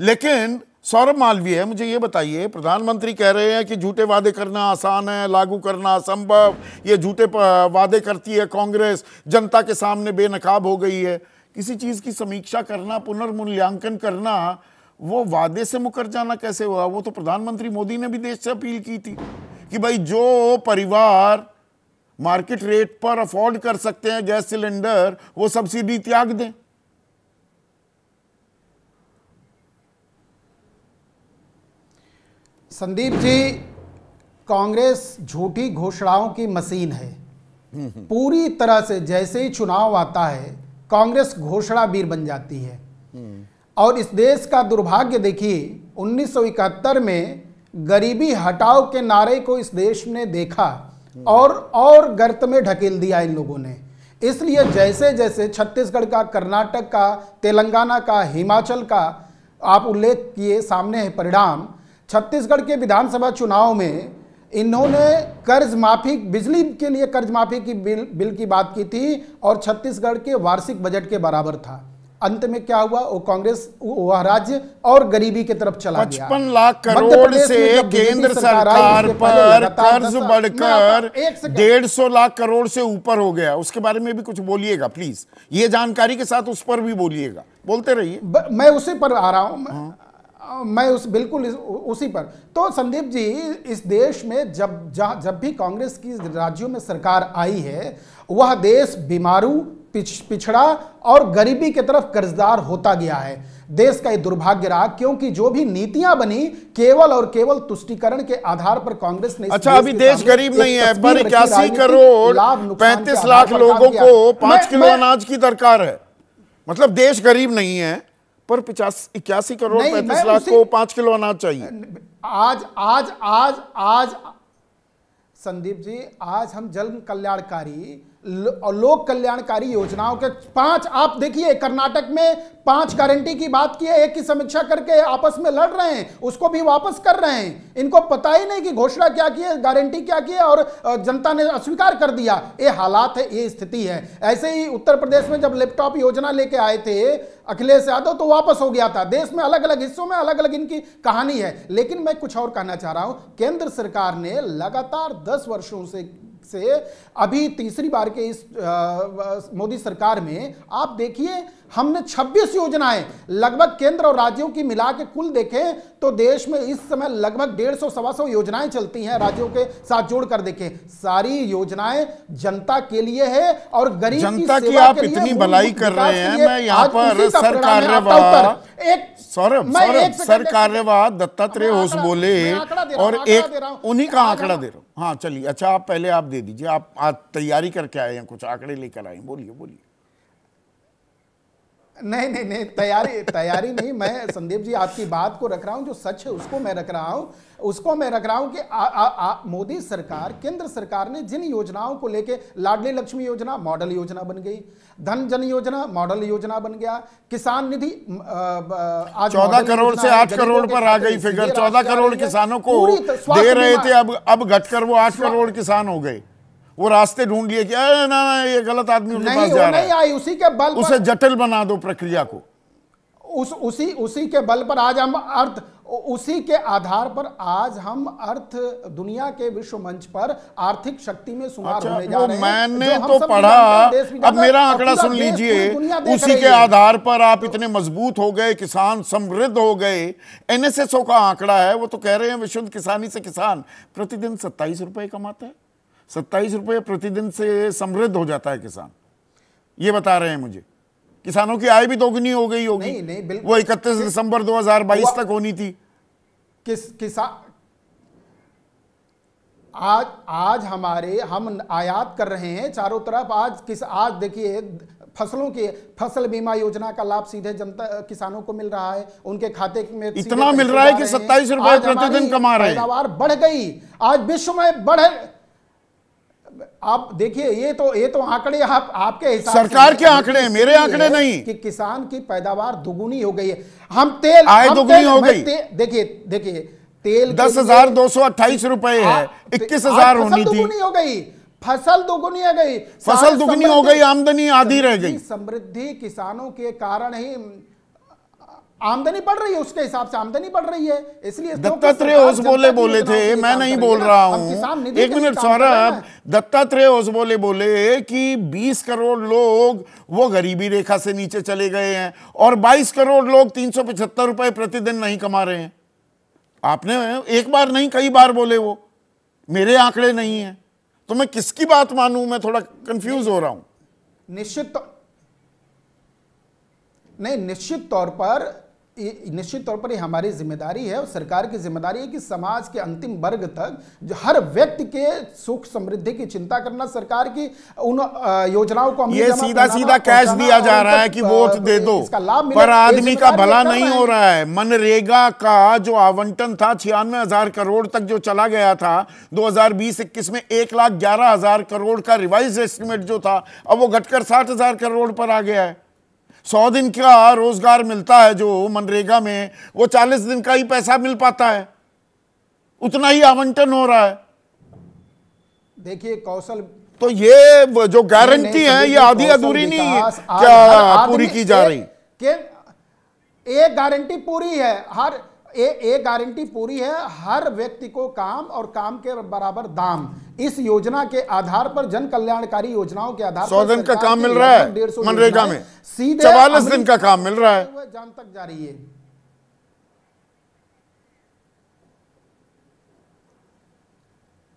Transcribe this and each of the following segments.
लेकिन सौरभ मालवीय मुझे ये बताइए प्रधानमंत्री कह रहे हैं कि झूठे वादे करना आसान है लागू करना असंभव ये झूठे वादे करती है कांग्रेस जनता के सामने बेनकाब हो गई है किसी चीज़ की समीक्षा करना पुनर्मूल्यांकन करना वो वादे से मुकर जाना कैसे हुआ वो तो प्रधानमंत्री मोदी ने भी देश से अपील की थी कि भाई जो परिवार मार्केट रेट पर अफोर्ड कर सकते हैं गैस सिलेंडर वो सब्सिडी त्याग दें संदीप जी कांग्रेस झूठी घोषणाओं की मशीन है हम्म, हम्म। पूरी तरह से जैसे ही चुनाव आता है कांग्रेस घोषणा वीर बन जाती है हम्म। और इस देश का दुर्भाग्य देखिए 1971 में गरीबी हटाओ के नारे को इस देश ने देखा और और गर्त में ढकेल दिया इन लोगों ने इसलिए जैसे जैसे छत्तीसगढ़ का कर्नाटक का तेलंगाना का हिमाचल का आप उल्लेख किए सामने है परिणाम छत्तीसगढ़ के विधानसभा चुनाव में इन्होंने कर्ज माफी बिजली के लिए कर्ज माफी की बिल बिल की बात की थी और छत्तीसगढ़ के वार्षिक बजट के बराबर था अंत में क्या हुआ वो कांग्रेस वह राज्य और गरीबी की तरफ चला गया पचपन लाख करोड़ से केंद्र सरकार पर कर्ज बढ़कर डेढ़ सौ लाख करोड़ से ऊपर हो गया उसके बारे में भी कुछ बोलिएगा प्लीज ये जानकारी के साथ उस पर भी बोलिएगा बोलते रहिए मैं उसी पर आ रहा हूं हाँ। मैं उस बिल्कुल इस, उसी पर तो संदीप जी इस देश में जब जब भी कांग्रेस की राज्यों में सरकार आई है वह देश बीमारू पिछ पिछड़ा और गरीबी की तरफ कर्जदार होता गया है देश का ये दुर्भाग्य रहा क्योंकि जो भी नीतियां बनी केवल और केवल तुष्टिकरण के आधार पर कांग्रेस ने अच्छा अभी देश गरीब नहीं है पर इक्यासी करोड़ पैंतीस लाख लोगों को पांच किलो अनाज की दरकार है मतलब देश गरीब नहीं है पर पचास इक्यासी करोड़ पैंतीस लाख को पांच किलो अनाज चाहिए आज आज आज आज संदीप जी आज हम जल कल्याणकारी लोक कल्याणकारी योजनाओं के पांच आप देखिए कर्नाटक में पांच गारंटी की बात की है एक की समीक्षा करके आपस में लड़ रहे हैं उसको भी वापस कर रहे हैं इनको पता ही नहीं कि घोषणा क्या की है गारंटी क्या की है और जनता ने अस्वीकार कर दिया ये हालात है ये स्थिति है ऐसे ही उत्तर प्रदेश में जब लैपटॉप योजना लेके आए थे अखिलेश यादव तो वापस हो गया था देश में अलग अलग हिस्सों में अलग अलग इनकी कहानी है लेकिन मैं कुछ और कहना चाह रहा हूं केंद्र सरकार ने लगातार दस वर्षों से से अभी तीसरी बार के इस मोदी सरकार में आप देखिए हमने 26 योजनाएं लगभग केंद्र और राज्यों की मिला के कुल देखें तो देश में इस समय लगभग डेढ़ सौ सवा सौ योजनाएं चलती हैं राज्यों के साथ जोड़कर देखें सारी योजनाएं जनता के लिए है और गरीब जनता की, की आप इतनी भलाई कर रहे हैं मैं यहाँ पर सर कार्यवाह एक सौरभ सौरभ सर कार्यवाह दत्तात्रेय होश बोले और एक उन्हीं का आंकड़ा दे रहा हूँ हाँ चलिए अच्छा आप पहले आप दे दीजिए आप आज तैयारी करके आए हैं कुछ आंकड़े लेकर आए बोलिए बोलिए नहीं नहीं नहीं तैयारी तैयारी नहीं मैं संदीप जी आपकी बात को रख रहा हूँ जो सच है उसको मैं रख रहा हूँ उसको मैं रख रहा हूँ कि आ, आ, आ, मोदी सरकार केंद्र सरकार ने जिन योजनाओं को लेके लाडली लक्ष्मी योजना मॉडल योजना बन गई धन जन योजना मॉडल योजना बन गया किसान निधि चौदह करोड़ से आठ करोड़ पर आ गई फिगर चौदह करोड़ किसानों को तो दे रहे थे अब अब घटकर वो आठ करोड़ किसान हो गए वो रास्ते ढूंढ लिए कि अरे ना ना ये गलत आदमी उनके पास जा रहा है आई उसी के बल उसे जटिल बना दो प्रक्रिया को उस उसी उसी के बल पर आज हम अर्थ उसी के आधार पर आज हम अर्थ दुनिया के विश्व मंच पर आर्थिक शक्ति में सुमार अच्छा, होने जा रहे हैं मैंने तो पढ़ा अब मेरा आंकड़ा सुन लीजिए उसी के आधार पर आप इतने मजबूत हो गए किसान समृद्ध हो गए एनएसएसओ का आंकड़ा है वो तो कह रहे हैं विशुद्ध किसानी से किसान प्रतिदिन सत्ताईस रुपए कमाते हैं सत्ताईस रुपये प्रतिदिन से समृद्ध हो जाता है किसान ये बता रहे हैं मुझे किसानों की आय भी दोगुनी हो गई होगी नहीं, नहीं, वो इकतीस दिसंबर 2022 तक होनी थी किस किसान आज आज हमारे हम आयात कर रहे हैं चारों तरफ आज किस आज देखिए फसलों के फसल बीमा योजना का लाभ सीधे जनता किसानों को मिल रहा है उनके खाते में इतना मिल रहा है कि सत्ताईस रुपए प्रतिदिन कमा रहे हैं पैदावार बढ़ गई आज विश्व में बढ़ आप देखिए ये तो ये तो आंकड़े आप आपके हिसाब सरकार के आंकड़े मेरे आंकड़े नहीं कि किसान की पैदावार दुगुनी हो गई है हम तेल आय दुगुनी हो गई देखिए देखिए तेल दस हजार दो सौ अट्ठाईस रुपए है इक्कीस हजार होनी थी हो गई फसल दुगुनी हो गई फसल दुगुनी हो गई आमदनी आधी रह गई समृद्धि किसानों के कारण ही आमदनी बढ़ रही है उसके हिसाब से आमदनी बढ़ रही है इसलिए दत्तात्रेय ओसबोले बोले बोले थे मैं नहीं बोल रहा हूँ एक मिनट सौरभ दत्तात्रेय ओसबोले बोले कि 20 करोड़ लोग वो गरीबी रेखा से नीचे चले गए हैं और 22 करोड़ लोग तीन रुपए प्रतिदिन नहीं कमा रहे हैं आपने एक बार नहीं कई बार बोले वो मेरे आंकड़े नहीं है तो मैं किसकी बात मानू मैं थोड़ा कंफ्यूज हो रहा हूं निश्चित नहीं निश्चित तौर पर निश्चित तौर पर ये हमारी जिम्मेदारी है और सरकार की जिम्मेदारी है कि समाज के अंतिम वर्ग तक जो हर व्यक्ति के सुख समृद्धि की चिंता करना सरकार की उन योजनाओं को ये सीधा सीधा कैश दिया जा रहा है कि वोट दे दो पर आदमी का भला नहीं हो रहा है मनरेगा का जो आवंटन था छियानवे हजार करोड़ तक जो चला गया था दो हजार बीस इक्कीस में एक लाख ग्यारह हजार करोड़ का रिवाइज एस्टिमेट जो था अब वो घटकर साठ हजार करोड़ पर आ गया है सौ दिन का रोजगार मिलता है जो मनरेगा में वो चालीस दिन का ही पैसा मिल पाता है उतना ही आवंटन हो रहा है देखिए कौशल तो ये जो गारंटी है ये आधी अधूरी नहीं है क्या पूरी की जा रही एक गारंटी पूरी है हर ए, ए गारंटी पूरी है हर व्यक्ति को काम और काम के बराबर दाम इस योजना के आधार पर जन कल्याणकारी योजनाओं के आधार सौ दिन का काम मिल रहा है मनरेगा में सीधे चवालीस दिन का काम मिल रहा है जान तक जा रही है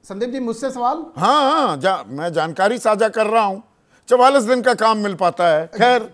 संदीप जी मुझसे सवाल हाँ हाँ जा, मैं जानकारी साझा कर रहा हूं चवालीस दिन का काम मिल पाता है खैर